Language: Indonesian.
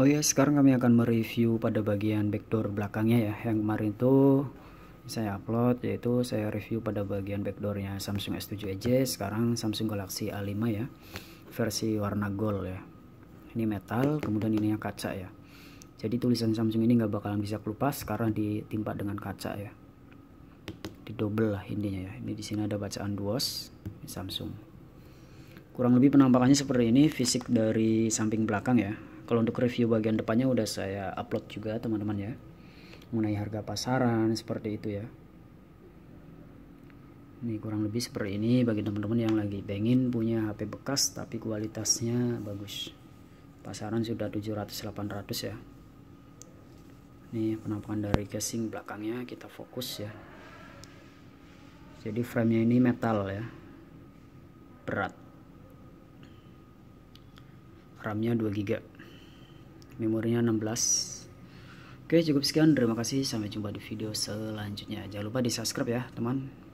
Oh ya, sekarang kami akan mereview pada bagian backdoor belakangnya ya. Yang kemarin itu saya upload yaitu saya review pada bagian backdoornya Samsung S7 Edge, sekarang Samsung Galaxy A5 ya. Versi warna gold ya. Ini metal, kemudian ini yang kaca ya. Jadi tulisan Samsung ini nggak bakalan bisa kelupas karena ditimpa dengan kaca ya. Di double lah intinya ya. Ini di sini ada bacaan duos Samsung. Kurang lebih penampakannya seperti ini fisik dari samping belakang ya kalau untuk review bagian depannya udah saya upload juga teman-teman ya. Mengenai harga pasaran seperti itu ya. Ini kurang lebih seperti ini bagi teman-teman yang lagi pengen punya HP bekas tapi kualitasnya bagus. Pasaran sudah 700-800 ya. Ini penampakan dari casing belakangnya kita fokus ya. Jadi frame-nya ini metal ya. Berat. RAM-nya 2 GB memorinya 16 oke cukup sekian terima kasih sampai jumpa di video selanjutnya jangan lupa di subscribe ya teman